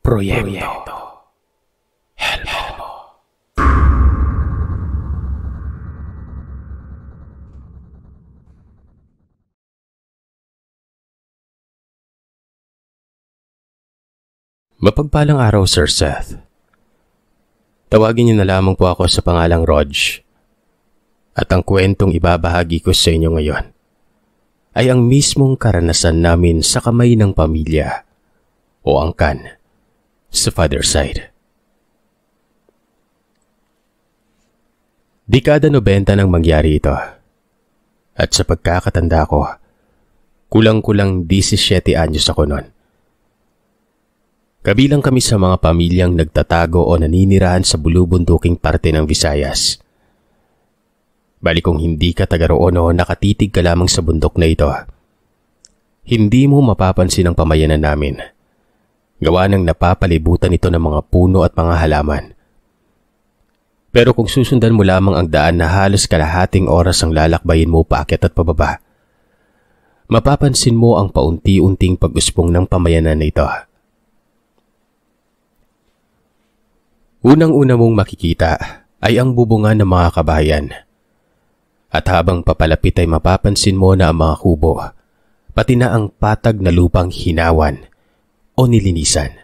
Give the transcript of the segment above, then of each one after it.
Proyekto. Proyekto. Mapagpalang araw, Sir Seth. Tawagin niyo na lamang po ako sa pangalang Rog. At ang kwentong ibabahagi ko sa inyo ngayon ay ang mismong karanasan namin sa kamay ng pamilya o angkan sa father side. Dekada 90 nang mangyari ito. At sa pagkakatanda ko, kulang-kulang 17 anyos ako noon. Kabilang kami sa mga pamilyang nagtatago o naninirahan sa bulubunduking parte ng Visayas. Bali kung hindi ka taga roon o nakatitig ka lamang sa bundok na ito, hindi mo mapapansin ang pamayanan namin gawa ng napapalibutan ito ng mga puno at mga halaman. Pero kung susundan mo lamang ang daan na halos kalahating oras ang lalakbayin mo paakyat at pababa, mapapansin mo ang paunti-unting pag-uspong ng pamayanan na ito. Unang-una mong makikita ay ang bubunga ng mga kabayan. At habang papalapit ay mapapansin mo na ang mga kubo, pati na ang patag na lupang hinawan o nilinisan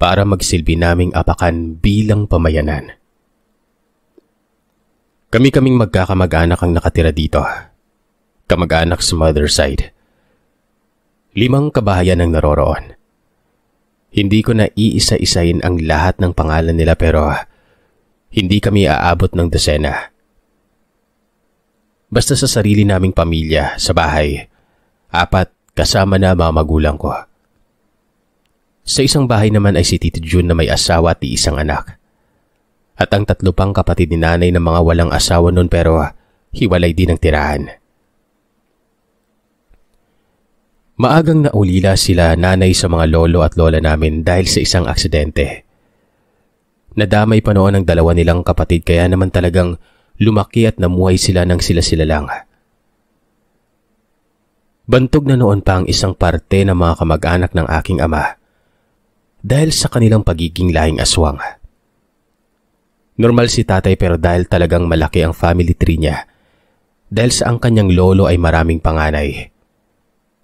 para magsilbi naming apakan bilang pamayanan. Kami-kaming magkakamag-anak ang nakatira dito. Kamag-anak sa mother side. Limang kabahayan ang naroroon. Hindi ko na iisa-isayin ang lahat ng pangalan nila pero hindi kami aabot ng desena. Basta sa sarili naming pamilya, sa bahay, apat kasama na mga magulang ko. Sa isang bahay naman ay si Tito June na may asawa at isang anak. At ang tatlo pang kapatid ni nanay na mga walang asawa noon pero ah, hiwalay din ang tirahan. Maagang naulila sila nanay sa mga lolo at lola namin dahil sa isang aksidente. Nadamay pa noon ang dalawa nilang kapatid kaya naman talagang lumaki at namuhay sila ng sila-sila lang. Bantog na noon pa ang isang parte ng mga kamag-anak ng aking ama dahil sa kanilang pagiging lahing aswang. Normal si tatay pero dahil talagang malaki ang family tree niya, dahil sa ang kanyang lolo ay maraming panganay,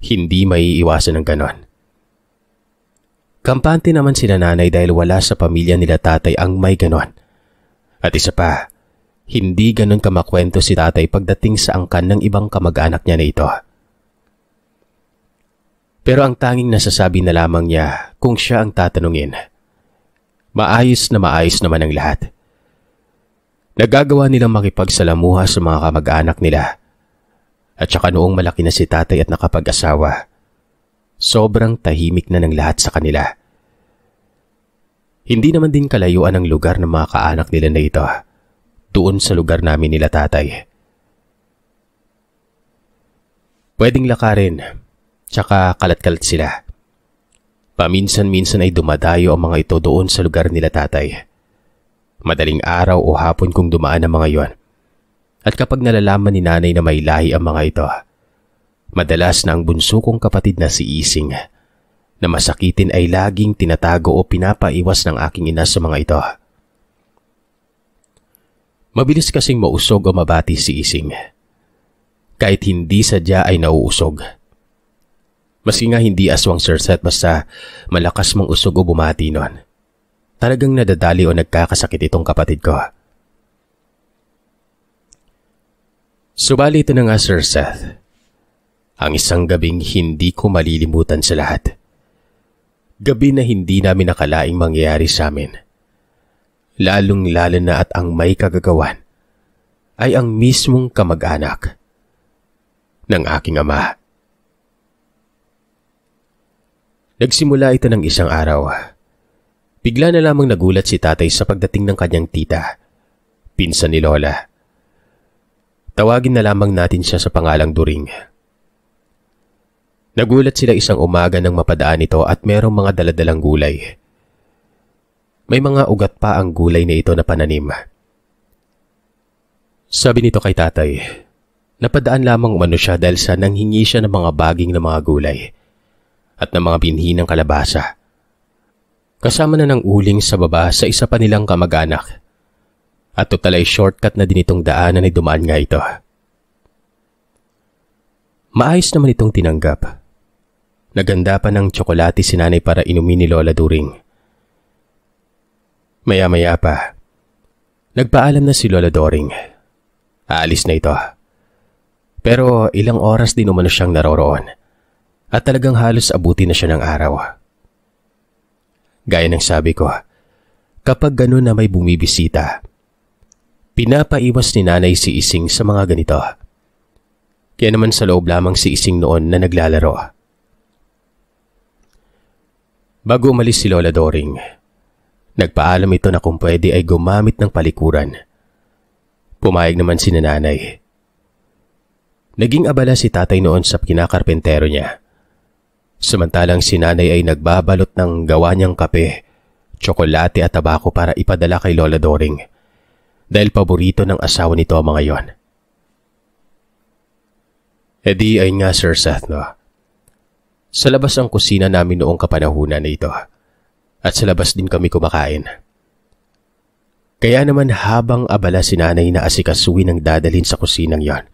hindi maiiwasan ng ganon. Kampante naman si nanay dahil wala sa pamilya nila tatay ang may ganon. At isa pa, hindi ganon kamakwento si tatay pagdating sa angkan ng ibang kamag-anak niya na ito. Pero ang tanging nasasabi na lamang niya kung siya ang tatanungin. Maayos na maayos naman ang lahat. Nagagawa nilang makipagsalamuha sa mga kamag-anak nila. At saka noong malaki na si tatay at nakapag-asawa, sobrang tahimik na ng lahat sa kanila. Hindi naman din kalayuan ang lugar ng mga kaanak nila na ito doon sa lugar namin nila tatay. Pwedeng lakarin Tsaka kalat-kalat sila. Paminsan-minsan ay dumadayo ang mga ito doon sa lugar nila tatay. Madaling araw o hapon kung dumaan ang mga yon. At kapag nalalaman ni nanay na may lahi ang mga ito, madalas na ang bunso kong kapatid na si Ising na masakitin ay laging tinatago o pinapaiwas ng aking ina sa mga ito. Mabilis kasing mausog o mabati si Ising. Kahit hindi sadya ay nauusog. Maski nga hindi aswang Sir Seth basta malakas mong usog o bumati nun. Talagang nadadali o nagkakasakit itong kapatid ko. Subalit ito na nga Sir Seth. Ang isang gabing hindi ko malilimutan sa lahat. Gabi na hindi namin nakalaing mangyayari sa amin. Lalong lalo na at ang may kagagawan ay ang mismong kamag-anak ng aking ama. Nagsimula ito ng isang araw. Bigla na lamang nagulat si tatay sa pagdating ng kanyang tita, pinsan ni Lola. Tawagin na lamang natin siya sa pangalang During. Nagulat sila isang umaga nang mapadaan ito at merong mga daladalang gulay. May mga ugat pa ang gulay na ito na pananim. Sabi nito kay tatay, napadaan lamang umano siya dahil sa nanghingi siya ng mga baging ng mga gulay at ng mga binhi ng kalabasa. Kasama na ng uling sa baba sa isa pa nilang kamag-anak. At total ay shortcut na din itong daanan ay dumaan nga ito. Maayos naman itong tinanggap. Naganda pa ng tsokolate si nanay para inumin ni Lola During. Maya-maya pa, nagpaalam na si Lola Doring. Aalis na ito. Pero ilang oras din umano siyang naroroon at talagang halos abuti na siya ng araw. Ah. Gaya ng sabi ko, ah, kapag ganun na may bumibisita, pinapaiwas ni nanay si Ising sa mga ganito. Ah. Kaya naman sa loob lamang si Ising noon na naglalaro. Bago umalis si Lola Doring, nagpaalam ito na kung pwede ay gumamit ng palikuran. Pumayag naman si nanay. Naging abala si tatay noon sa kinakarpentero niya. Samantalang si nanay ay nagbabalot ng gawa niyang kape, tsokolate at tabako para ipadala kay Lola Doring dahil paborito ng asawa nito ang mga yon. E di ay nga Sir Seth no. Sa labas ang kusina namin noong kapanahunan na ito at sa labas din kami kumakain. Kaya naman habang abala si nanay na asikasuin ang dadalhin sa kusinang yon.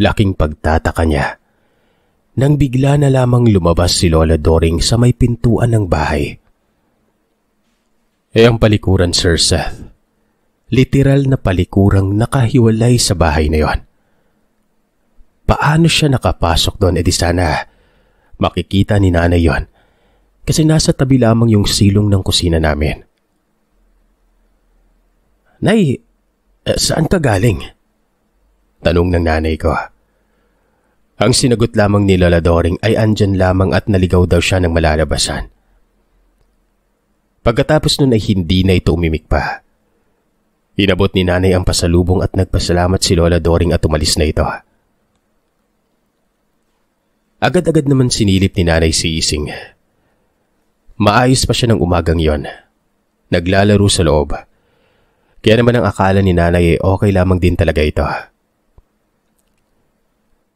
Laking pagtataka niya nang bigla na lamang lumabas si Lola Doring sa may pintuan ng bahay. Eh ang palikuran, Sir Seth. Literal na palikurang nakahiwalay sa bahay na yon. Paano siya nakapasok doon? edi eh sana makikita ni nanay yon. Kasi nasa tabi lamang yung silong ng kusina namin. Nay, eh, saan ka galing? Tanong ng nanay ko. Ang sinagot lamang ni Lola Doring ay andyan lamang at naligaw daw siya ng malalabasan. Pagkatapos nun ay hindi na ito umimik pa. Inabot ni nanay ang pasalubong at nagpasalamat si Lola Doring at umalis na ito. Agad-agad naman sinilip ni nanay si Ising. Maayos pa siya ng umagang yon. Naglalaro sa loob. Kaya naman ang akala ni nanay ay okay lamang din talaga ito.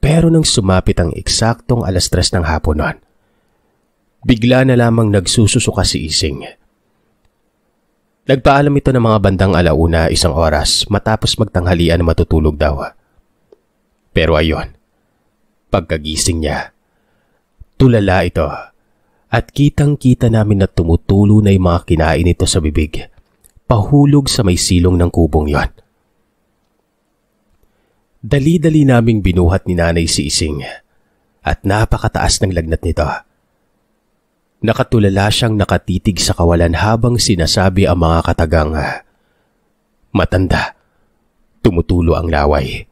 Pero nang sumapit ang eksaktong alas tres ng hapon noon, bigla na lamang nagsususuka si Ising. Nagpaalam ito ng mga bandang alauna isang oras matapos magtanghalian na matutulog daw. Pero ayon, pagkagising niya, tulala ito at kitang-kita namin na tumutulo na yung mga kinain ito sa bibig, pahulog sa may silong ng kubong yon. Dali-dali naming binuhat ni nanay si Ising at napakataas ng lagnat nito. Nakatulala siyang nakatitig sa kawalan habang sinasabi ang mga katagang matanda, tumutulo ang laway.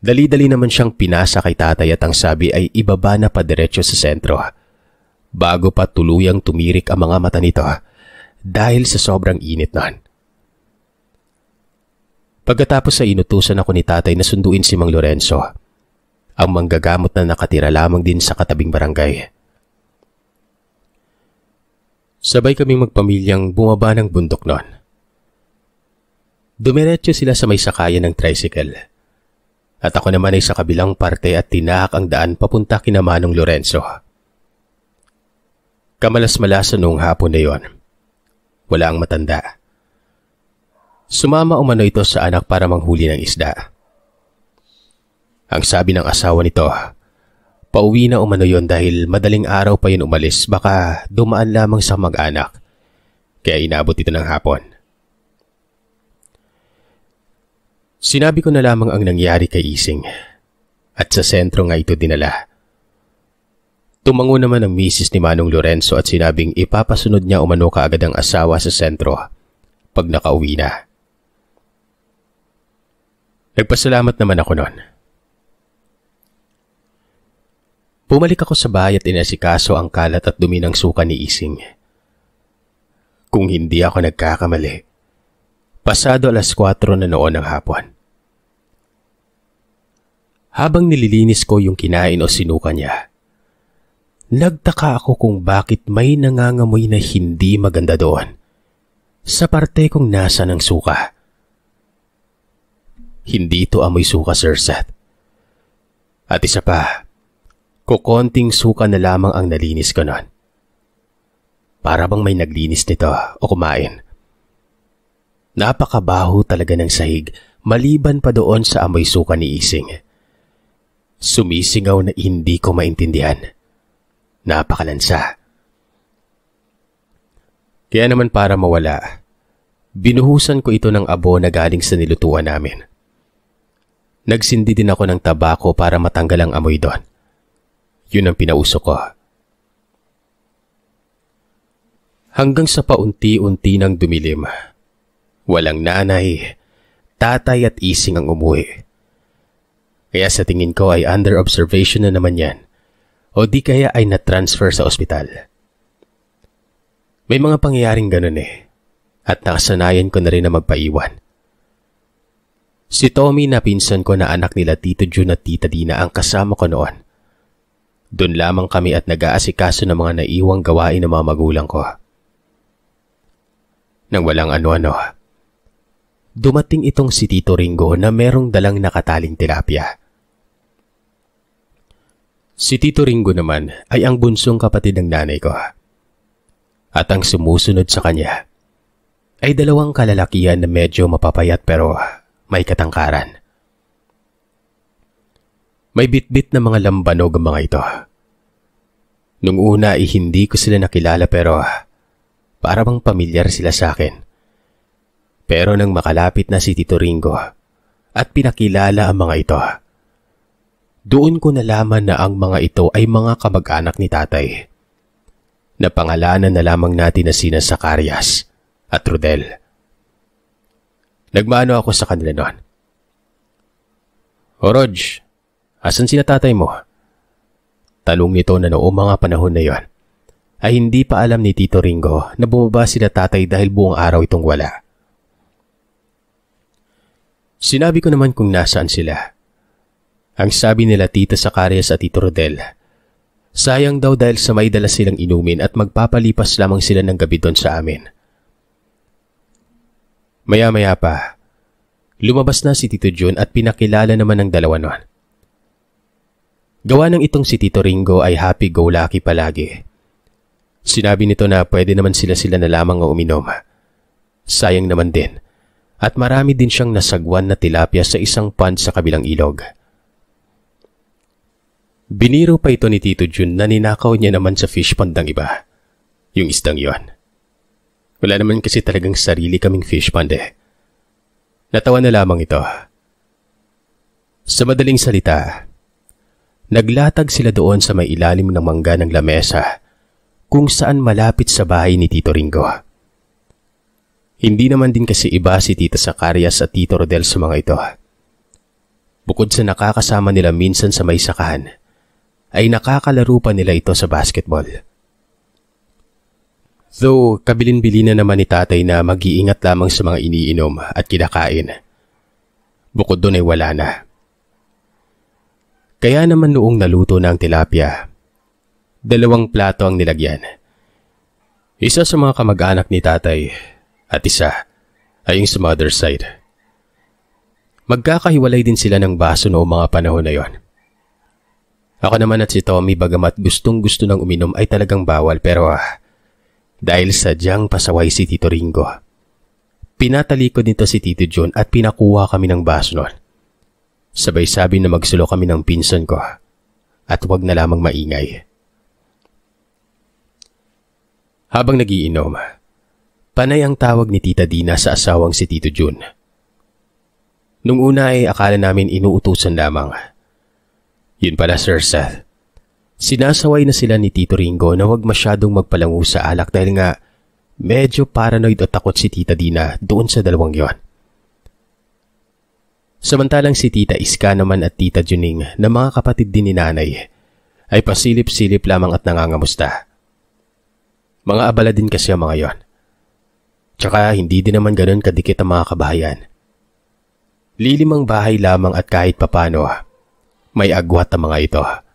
Dali-dali naman siyang pinasa kay tatay at ang sabi ay ibaba na padiretso sa sentro bago pa tuluyang tumirik ang mga mata nito dahil sa sobrang init nun. Pagkatapos ay inutusan ako ni tatay na sunduin si Mang Lorenzo, ang manggagamot na nakatira lamang din sa katabing barangay. Sabay kaming magpamilyang bumaba ng bundok noon. Dumiretso sila sa may sakayan ng tricycle. At ako naman ay sa kabilang parte at tinahak ang daan papunta kina Manong Lorenzo. Kamalas-malasan noong hapon na yon. Wala ang matanda. Sumama umano ito sa anak para manghuli ng isda. Ang sabi ng asawa nito, pauwi na umano yon dahil madaling araw pa yun umalis baka dumaan lamang sa mag-anak. Kaya inabot ito ng hapon. Sinabi ko na lamang ang nangyari kay Ising at sa sentro nga ito dinala. Tumango naman ang misis ni Manong Lorenzo at sinabing ipapasunod niya umano kaagad ang asawa sa sentro pag nakauwi na. Nagpasalamat naman ako noon. Pumalik ako sa bahay at inasikaso ang kalat at dumi ng suka ni Ising. Kung hindi ako nagkakamali, pasado alas 4 na noon ng hapon. Habang nililinis ko yung kinain o sinuka niya, nagtaka ako kung bakit may nangangamoy na hindi maganda doon sa parte kung nasa ng suka. Hindi ito amoy suka, Sir Seth. At isa pa, kukonting suka na lamang ang nalinis ko nun. Para bang may naglinis nito o kumain. Napakabaho talaga ng sahig maliban pa doon sa amoy suka ni Ising. Sumisingaw na hindi ko maintindihan. Napakalansa. Kaya naman para mawala, binuhusan ko ito ng abo na galing sa nilutuan namin. Nagsindi din ako ng tabako para matanggal ang amoy doon. Yun ang pinauso ko. Hanggang sa paunti-unti nang dumilim. Walang nanay, tatay at ising ang umuwi. Kaya sa tingin ko ay under observation na naman yan. O di kaya ay na-transfer sa ospital. May mga pangyayaring ganun eh. At nakasanayan ko na rin na magpaiwan. Si Tommy na pinsan ko na anak nila Tito June at Tita Dina ang kasama ko noon. Doon lamang kami at nag-aasikaso ng mga naiwang gawain ng mga magulang ko. Nang walang ano-ano, dumating itong si Tito Ringo na merong dalang nakataling tilapia. Si Tito Ringo naman ay ang bunsong kapatid ng nanay ko. At ang sumusunod sa kanya ay dalawang kalalakihan na medyo mapapayat pero may katangkaran. May bitbit na mga lambanog ang mga ito. Nung una ay hindi ko sila nakilala pero para bang pamilyar sila sa akin. Pero nang makalapit na si Tito Ringo at pinakilala ang mga ito, doon ko nalaman na ang mga ito ay mga kamag-anak ni tatay. Napangalanan na lamang natin na sina Sakarias at Rodel. Nagmaano ako sa kanila noon. O asan sila tatay mo? Talong nito na noong mga panahon na yon ay hindi pa alam ni Tito Ringo na bumaba sila tatay dahil buong araw itong wala. Sinabi ko naman kung nasaan sila. Ang sabi nila Tita Sakarias at Tito Rodel, sayang daw dahil sa may dala silang inumin at magpapalipas lamang sila ng gabi doon sa amin. Maya-maya pa, lumabas na si Tito John at pinakilala naman ng dalawa nun. Gawa ng itong si Tito Ringo ay happy-go-lucky palagi. Sinabi nito na pwede naman sila-sila na lamang ang uminom. Sayang naman din. At marami din siyang nasagwan na tilapia sa isang pond sa kabilang ilog. Biniro pa ito ni Tito Jun na ninakaw niya naman sa fish pond ng iba. Yung istang yon. Wala naman kasi talagang sarili kaming fish pond eh. Natawa na lamang ito. Sa madaling salita, naglatag sila doon sa may ilalim ng mangga ng lamesa kung saan malapit sa bahay ni Tito Ringo. Hindi naman din kasi iba si Tita Zacarias at Tito Rodel sa mga ito. Bukod sa nakakasama nila minsan sa may sakahan, ay nakakalaro pa nila ito sa basketball. Though kabilin-bilin na naman ni tatay na mag-iingat lamang sa mga iniinom at kinakain. Bukod doon ay wala na. Kaya naman noong naluto na tilapia, dalawang plato ang nilagyan. Isa sa mga kamag-anak ni tatay at isa ay yung sa mother's side. Magkakahiwalay din sila ng baso noong mga panahon na yon. Ako naman at si Tommy bagamat gustong gusto ng uminom ay talagang bawal pero ah, dahil sadyang pasaway si Tito Ringo. Pinatalikod nito si Tito John at pinakuha kami ng baso nun. Sabay sabi na magsulo kami ng pinsan ko at wag na lamang maingay. Habang nagiinom, panay ang tawag ni Tita Dina sa asawang si Tito Jun. Nung una ay akala namin inuutusan lamang. Yun pala Sir Seth, Sinasaway na sila ni Tito Ringo na huwag masyadong magpalangu sa alak dahil nga medyo paranoid at takot si Tita Dina doon sa dalawang yon. Samantalang si Tita Iska naman at Tita Juning na mga kapatid din ni Nanay ay pasilip-silip lamang at nangangamusta. Mga abala din kasi ang mga yon. Tsaka hindi din naman ganun kadikit ang mga kabahayan. Lilimang bahay lamang at kahit papano, may agwat ang mga ito.